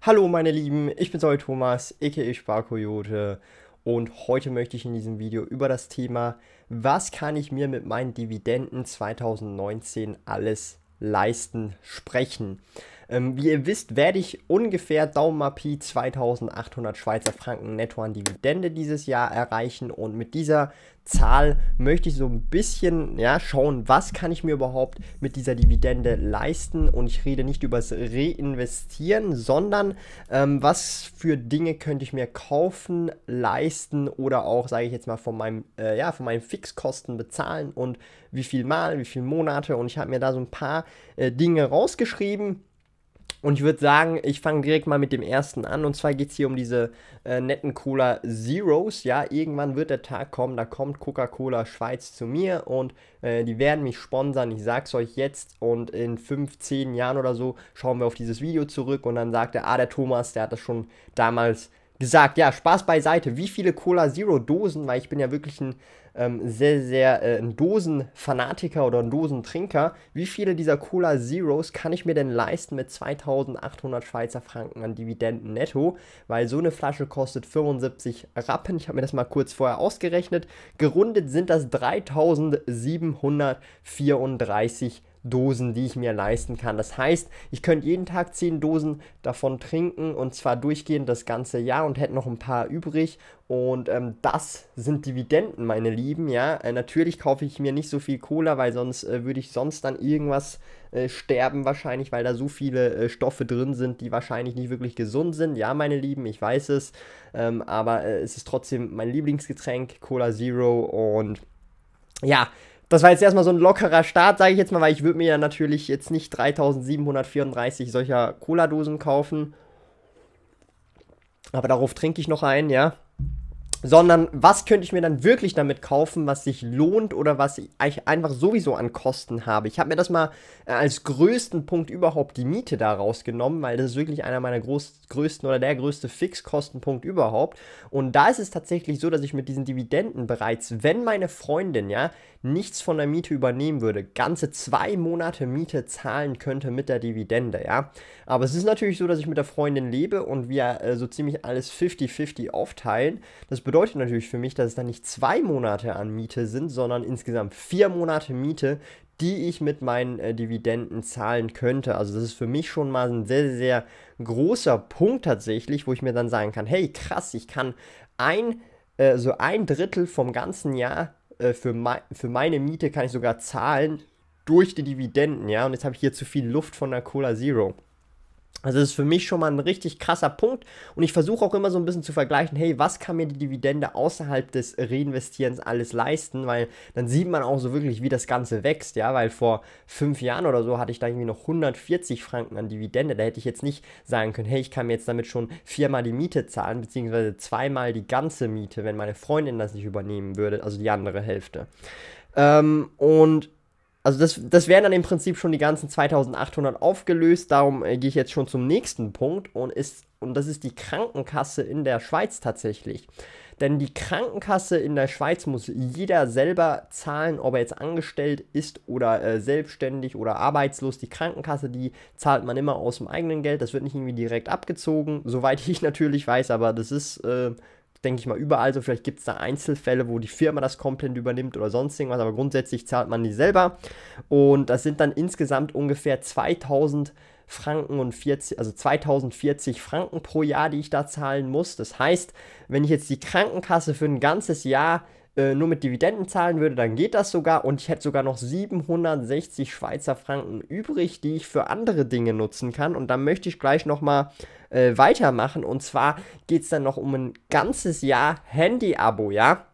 Hallo meine Lieben, ich bin's euer Thomas, a.k.a. Sparkoyote und heute möchte ich in diesem Video über das Thema, was kann ich mir mit meinen Dividenden 2019 alles leisten, sprechen. Ähm, wie ihr wisst, werde ich ungefähr Daumen mal Pi 2800 Schweizer Franken netto an Dividende dieses Jahr erreichen und mit dieser Zahl möchte ich so ein bisschen ja, schauen, was kann ich mir überhaupt mit dieser Dividende leisten. Und ich rede nicht über das Reinvestieren, sondern ähm, was für Dinge könnte ich mir kaufen, leisten oder auch, sage ich jetzt mal, von, meinem, äh, ja, von meinen Fixkosten bezahlen und wie viel Mal, wie viele Monate. Und ich habe mir da so ein paar äh, Dinge rausgeschrieben und ich würde sagen, ich fange direkt mal mit dem ersten an. Und zwar geht es hier um diese äh, netten Cola Zeros. Ja, irgendwann wird der Tag kommen, da kommt Coca-Cola Schweiz zu mir und äh, die werden mich sponsern. Ich sag's euch jetzt und in 5, 10 Jahren oder so schauen wir auf dieses Video zurück und dann sagt er, ah, der Thomas, der hat das schon damals gesagt, ja, Spaß beiseite, wie viele Cola Zero Dosen, weil ich bin ja wirklich ein ähm, sehr, sehr äh, ein Dosenfanatiker oder ein Dosentrinker, wie viele dieser Cola Zeros kann ich mir denn leisten mit 2800 Schweizer Franken an Dividenden netto, weil so eine Flasche kostet 75 Rappen, ich habe mir das mal kurz vorher ausgerechnet, gerundet sind das 3734 Dosen, die ich mir leisten kann. Das heißt, ich könnte jeden Tag 10 Dosen davon trinken und zwar durchgehend das ganze Jahr und hätte noch ein paar übrig. Und ähm, das sind Dividenden, meine Lieben. Ja, äh, natürlich kaufe ich mir nicht so viel Cola, weil sonst äh, würde ich sonst dann irgendwas äh, sterben wahrscheinlich, weil da so viele äh, Stoffe drin sind, die wahrscheinlich nicht wirklich gesund sind. Ja, meine Lieben, ich weiß es. Ähm, aber äh, es ist trotzdem mein Lieblingsgetränk, Cola Zero und ja, das war jetzt erstmal so ein lockerer Start, sage ich jetzt mal, weil ich würde mir ja natürlich jetzt nicht 3734 solcher Cola-Dosen kaufen. Aber darauf trinke ich noch einen, ja sondern was könnte ich mir dann wirklich damit kaufen, was sich lohnt oder was ich einfach sowieso an Kosten habe. Ich habe mir das mal äh, als größten Punkt überhaupt die Miete da rausgenommen, weil das ist wirklich einer meiner groß, größten oder der größte Fixkostenpunkt überhaupt. Und da ist es tatsächlich so, dass ich mit diesen Dividenden bereits, wenn meine Freundin ja nichts von der Miete übernehmen würde, ganze zwei Monate Miete zahlen könnte mit der Dividende, ja. Aber es ist natürlich so, dass ich mit der Freundin lebe und wir äh, so ziemlich alles 50-50 aufteilen. Das bedeutet natürlich für mich, dass es dann nicht zwei Monate an Miete sind, sondern insgesamt vier Monate Miete, die ich mit meinen äh, Dividenden zahlen könnte. Also das ist für mich schon mal ein sehr, sehr großer Punkt tatsächlich, wo ich mir dann sagen kann, hey krass, ich kann ein, äh, so ein Drittel vom ganzen Jahr äh, für, me für meine Miete kann ich sogar zahlen durch die Dividenden, ja. Und jetzt habe ich hier zu viel Luft von der Cola Zero. Also das ist für mich schon mal ein richtig krasser Punkt und ich versuche auch immer so ein bisschen zu vergleichen, hey, was kann mir die Dividende außerhalb des Reinvestierens alles leisten, weil dann sieht man auch so wirklich, wie das Ganze wächst, ja, weil vor fünf Jahren oder so hatte ich da irgendwie noch 140 Franken an Dividende, da hätte ich jetzt nicht sagen können, hey, ich kann mir jetzt damit schon viermal die Miete zahlen, beziehungsweise zweimal die ganze Miete, wenn meine Freundin das nicht übernehmen würde, also die andere Hälfte. Ähm, und also das, das wären dann im Prinzip schon die ganzen 2800 aufgelöst. Darum äh, gehe ich jetzt schon zum nächsten Punkt und, ist, und das ist die Krankenkasse in der Schweiz tatsächlich. Denn die Krankenkasse in der Schweiz muss jeder selber zahlen, ob er jetzt angestellt ist oder äh, selbstständig oder arbeitslos. Die Krankenkasse, die zahlt man immer aus dem eigenen Geld. Das wird nicht irgendwie direkt abgezogen, soweit ich natürlich weiß, aber das ist... Äh, denke ich mal, überall so. Vielleicht gibt es da Einzelfälle, wo die Firma das komplett übernimmt oder sonst irgendwas, aber grundsätzlich zahlt man die selber. Und das sind dann insgesamt ungefähr 2000 Franken und 40, also 2040 Franken pro Jahr, die ich da zahlen muss. Das heißt, wenn ich jetzt die Krankenkasse für ein ganzes Jahr äh, nur mit Dividenden zahlen würde, dann geht das sogar und ich hätte sogar noch 760 Schweizer Franken übrig, die ich für andere Dinge nutzen kann und dann möchte ich gleich nochmal äh, weitermachen und zwar geht es dann noch um ein ganzes Jahr Handy-Abo, ja?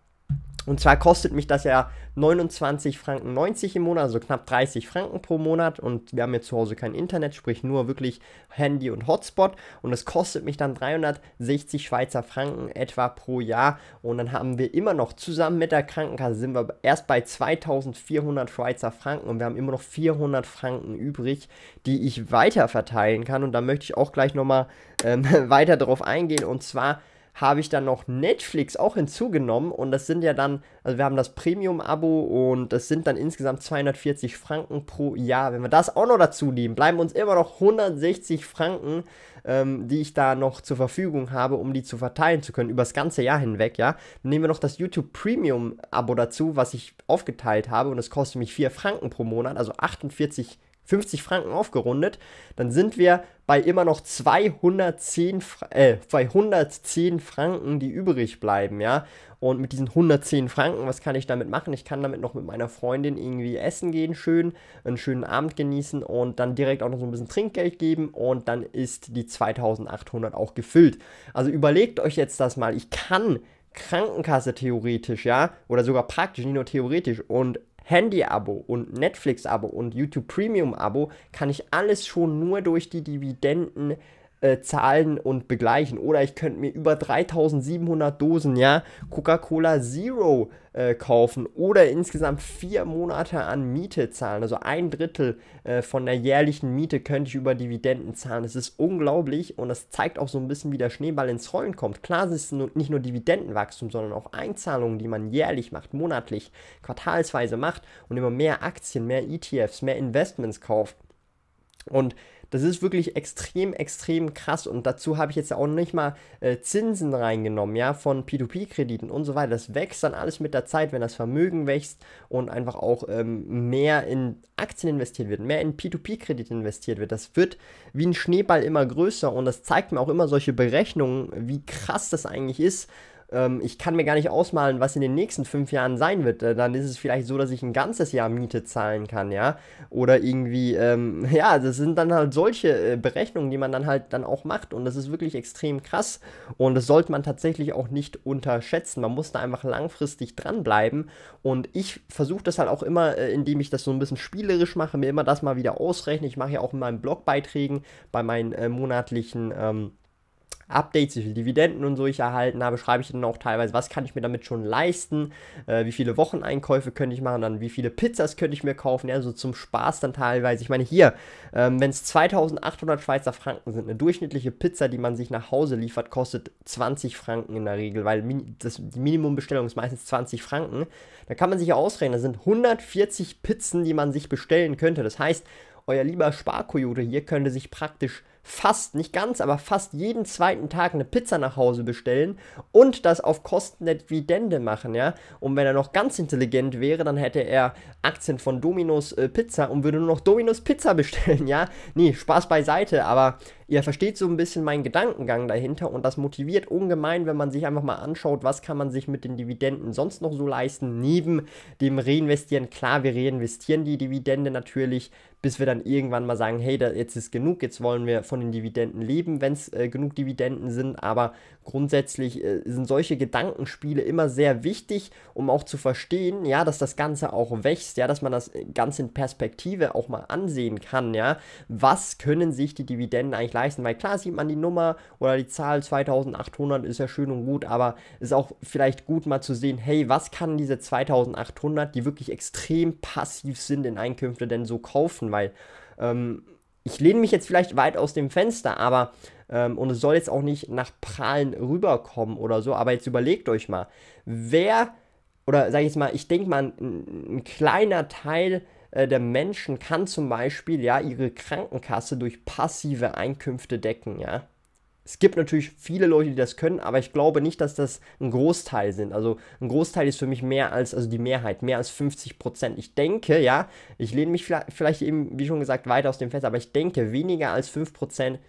Und zwar kostet mich das ja 29 Franken 90 im Monat, also knapp 30 Franken pro Monat. Und wir haben ja zu Hause kein Internet, sprich nur wirklich Handy und Hotspot. Und es kostet mich dann 360 Schweizer Franken etwa pro Jahr. Und dann haben wir immer noch zusammen mit der Krankenkasse sind wir erst bei 2400 Schweizer Franken. Und wir haben immer noch 400 Franken übrig, die ich weiter verteilen kann. Und da möchte ich auch gleich nochmal ähm, weiter darauf eingehen. Und zwar habe ich dann noch Netflix auch hinzugenommen und das sind ja dann, also wir haben das Premium-Abo und das sind dann insgesamt 240 Franken pro Jahr. Wenn wir das auch noch dazu nehmen, bleiben uns immer noch 160 Franken, ähm, die ich da noch zur Verfügung habe, um die zu verteilen zu können, übers ganze Jahr hinweg, ja. Dann nehmen wir noch das YouTube Premium-Abo dazu, was ich aufgeteilt habe und das kostet mich 4 Franken pro Monat, also 48 Franken. 50 Franken aufgerundet, dann sind wir bei immer noch 210, äh, 210 Franken, die übrig bleiben, ja. Und mit diesen 110 Franken, was kann ich damit machen? Ich kann damit noch mit meiner Freundin irgendwie essen gehen, schön, einen schönen Abend genießen und dann direkt auch noch so ein bisschen Trinkgeld geben und dann ist die 2800 auch gefüllt. Also überlegt euch jetzt das mal. Ich kann Krankenkasse theoretisch, ja, oder sogar praktisch, nicht nur theoretisch und Handy-Abo und Netflix-Abo und YouTube Premium-Abo kann ich alles schon nur durch die Dividenden äh, zahlen und begleichen. Oder ich könnte mir über 3700 Dosen, ja, Coca-Cola Zero äh, kaufen oder insgesamt vier Monate an Miete zahlen. Also ein Drittel äh, von der jährlichen Miete könnte ich über Dividenden zahlen. Das ist unglaublich und das zeigt auch so ein bisschen, wie der Schneeball ins Rollen kommt. Klar, es ist nicht nur Dividendenwachstum, sondern auch Einzahlungen, die man jährlich macht, monatlich, quartalsweise macht und immer mehr Aktien, mehr ETFs, mehr Investments kauft. Und das ist wirklich extrem, extrem krass. Und dazu habe ich jetzt auch nicht mal äh, Zinsen reingenommen, ja, von P2P-Krediten und so weiter. Das wächst dann alles mit der Zeit, wenn das Vermögen wächst und einfach auch ähm, mehr in Aktien investiert wird, mehr in P2P-Kredite investiert wird. Das wird wie ein Schneeball immer größer und das zeigt mir auch immer solche Berechnungen, wie krass das eigentlich ist ähm, ich kann mir gar nicht ausmalen, was in den nächsten fünf Jahren sein wird. Äh, dann ist es vielleicht so, dass ich ein ganzes Jahr Miete zahlen kann, ja. Oder irgendwie, ähm, ja, das sind dann halt solche äh, Berechnungen, die man dann halt dann auch macht. Und das ist wirklich extrem krass. Und das sollte man tatsächlich auch nicht unterschätzen. Man muss da einfach langfristig dranbleiben. Und ich versuche das halt auch immer, äh, indem ich das so ein bisschen spielerisch mache, mir immer das mal wieder ausrechne. Ich mache ja auch in meinen Blogbeiträgen bei meinen äh, monatlichen ähm, Updates, wie viele Dividenden und so ich erhalten habe, schreibe ich dann auch teilweise, was kann ich mir damit schon leisten, äh, wie viele Wocheneinkäufe könnte ich machen, dann wie viele Pizzas könnte ich mir kaufen, ja, so zum Spaß dann teilweise. Ich meine, hier, ähm, wenn es 2800 Schweizer Franken sind, eine durchschnittliche Pizza, die man sich nach Hause liefert, kostet 20 Franken in der Regel, weil min das, die Minimumbestellung ist meistens 20 Franken. Da kann man sich ja ausrechnen, das sind 140 Pizzen, die man sich bestellen könnte. Das heißt, euer lieber Sparkoyote hier könnte sich praktisch fast, nicht ganz, aber fast jeden zweiten Tag eine Pizza nach Hause bestellen und das auf Kosten der Dividende machen, ja. Und wenn er noch ganz intelligent wäre, dann hätte er Aktien von Dominos äh, Pizza und würde nur noch Dominos Pizza bestellen, ja. Nee, Spaß beiseite, aber ihr versteht so ein bisschen meinen Gedankengang dahinter und das motiviert ungemein, wenn man sich einfach mal anschaut, was kann man sich mit den Dividenden sonst noch so leisten, neben dem Reinvestieren. Klar, wir reinvestieren die Dividende natürlich, bis wir dann irgendwann mal sagen, hey, da, jetzt ist genug, jetzt wollen wir von den Dividenden leben, wenn es äh, genug Dividenden sind. Aber grundsätzlich äh, sind solche Gedankenspiele immer sehr wichtig, um auch zu verstehen, ja, dass das Ganze auch wächst, ja, dass man das äh, Ganze in Perspektive auch mal ansehen kann, ja. Was können sich die Dividenden eigentlich vergleichen, weil klar sieht man die Nummer oder die Zahl 2800 ist ja schön und gut, aber ist auch vielleicht gut mal zu sehen, hey, was kann diese 2800, die wirklich extrem passiv sind in Einkünfte, denn so kaufen, weil ähm, ich lehne mich jetzt vielleicht weit aus dem Fenster, aber ähm, und es soll jetzt auch nicht nach Prahlen rüberkommen oder so, aber jetzt überlegt euch mal, wer oder sage ich jetzt mal, ich denke mal, ein, ein kleiner Teil äh, der Menschen kann zum Beispiel ja ihre Krankenkasse durch passive Einkünfte decken, ja. Es gibt natürlich viele Leute, die das können, aber ich glaube nicht, dass das ein Großteil sind. Also ein Großteil ist für mich mehr als, also die Mehrheit, mehr als 50 Prozent. Ich denke, ja, ich lehne mich vielleicht eben, wie schon gesagt, weiter aus dem Fenster, aber ich denke, weniger als 5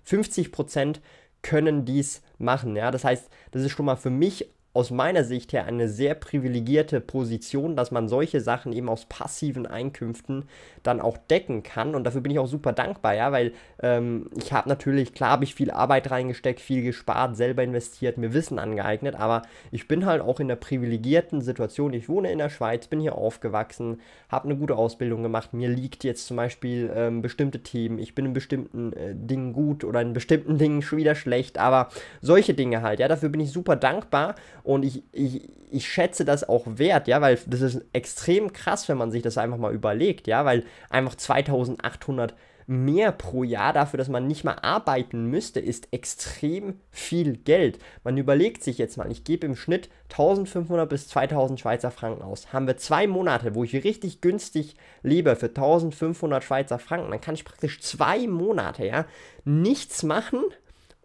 50 Prozent können dies machen. Ja, das heißt, das ist schon mal für mich aus meiner Sicht her eine sehr privilegierte Position, dass man solche Sachen eben aus passiven Einkünften dann auch decken kann. Und dafür bin ich auch super dankbar, ja, weil ähm, ich habe natürlich, klar habe ich viel Arbeit reingesteckt, viel gespart, selber investiert, mir Wissen angeeignet, aber ich bin halt auch in der privilegierten Situation. Ich wohne in der Schweiz, bin hier aufgewachsen, habe eine gute Ausbildung gemacht, mir liegt jetzt zum Beispiel ähm, bestimmte Themen, ich bin in bestimmten äh, Dingen gut oder in bestimmten Dingen schon wieder schlecht, aber solche Dinge halt, ja, dafür bin ich super dankbar und ich, ich, ich schätze das auch wert, ja, weil das ist extrem krass, wenn man sich das einfach mal überlegt, ja, weil einfach 2800 mehr pro Jahr dafür, dass man nicht mal arbeiten müsste, ist extrem viel Geld. Man überlegt sich jetzt mal, ich gebe im Schnitt 1500 bis 2000 Schweizer Franken aus. Haben wir zwei Monate, wo ich richtig günstig lebe für 1500 Schweizer Franken, dann kann ich praktisch zwei Monate, ja, nichts machen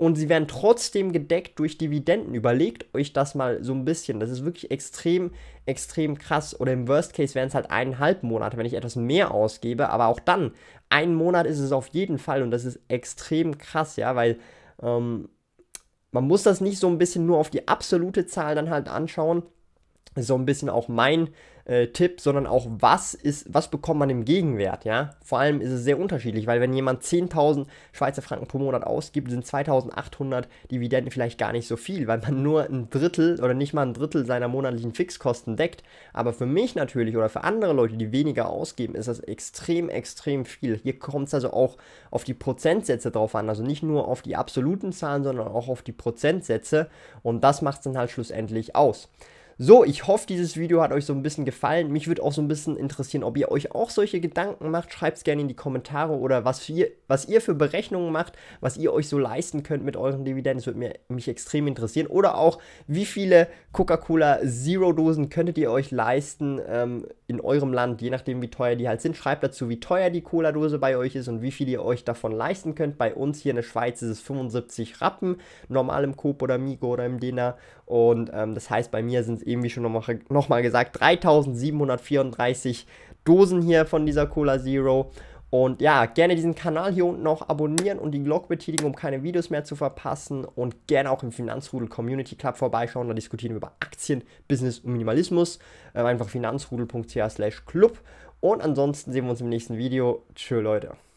und sie werden trotzdem gedeckt durch Dividenden. Überlegt euch das mal so ein bisschen. Das ist wirklich extrem, extrem krass. Oder im Worst Case wären es halt eineinhalb Monate, wenn ich etwas mehr ausgebe. Aber auch dann, ein Monat ist es auf jeden Fall und das ist extrem krass, ja, weil ähm, man muss das nicht so ein bisschen nur auf die absolute Zahl dann halt anschauen, so ein bisschen auch mein äh, Tipp, sondern auch was ist, was bekommt man im Gegenwert, ja? Vor allem ist es sehr unterschiedlich, weil wenn jemand 10.000 Schweizer Franken pro Monat ausgibt, sind 2.800 Dividenden vielleicht gar nicht so viel, weil man nur ein Drittel oder nicht mal ein Drittel seiner monatlichen Fixkosten deckt. Aber für mich natürlich oder für andere Leute, die weniger ausgeben, ist das extrem, extrem viel. Hier kommt es also auch auf die Prozentsätze drauf an, also nicht nur auf die absoluten Zahlen, sondern auch auf die Prozentsätze und das macht es dann halt schlussendlich aus. So, ich hoffe, dieses Video hat euch so ein bisschen gefallen. Mich würde auch so ein bisschen interessieren, ob ihr euch auch solche Gedanken macht. Schreibt es gerne in die Kommentare oder was ihr, was ihr für Berechnungen macht, was ihr euch so leisten könnt mit euren Dividenden. Das würde mich extrem interessieren. Oder auch, wie viele Coca-Cola Zero-Dosen könntet ihr euch leisten ähm, in eurem Land, je nachdem, wie teuer die halt sind. Schreibt dazu, wie teuer die Cola-Dose bei euch ist und wie viel ihr euch davon leisten könnt. Bei uns hier in der Schweiz ist es 75 Rappen, normal im Coop oder Migo oder im Dena. Und ähm, das heißt, bei mir sind es eben wie schon nochmal noch mal gesagt 3734 Dosen hier von dieser Cola Zero. Und ja, gerne diesen Kanal hier unten auch abonnieren und die Glocke betätigen, um keine Videos mehr zu verpassen. Und gerne auch im Finanzrudel Community Club vorbeischauen. Da diskutieren wir über Aktien, Business und Minimalismus. Ähm, einfach finanzrudel.ch slash club. Und ansonsten sehen wir uns im nächsten Video. Tschö, Leute.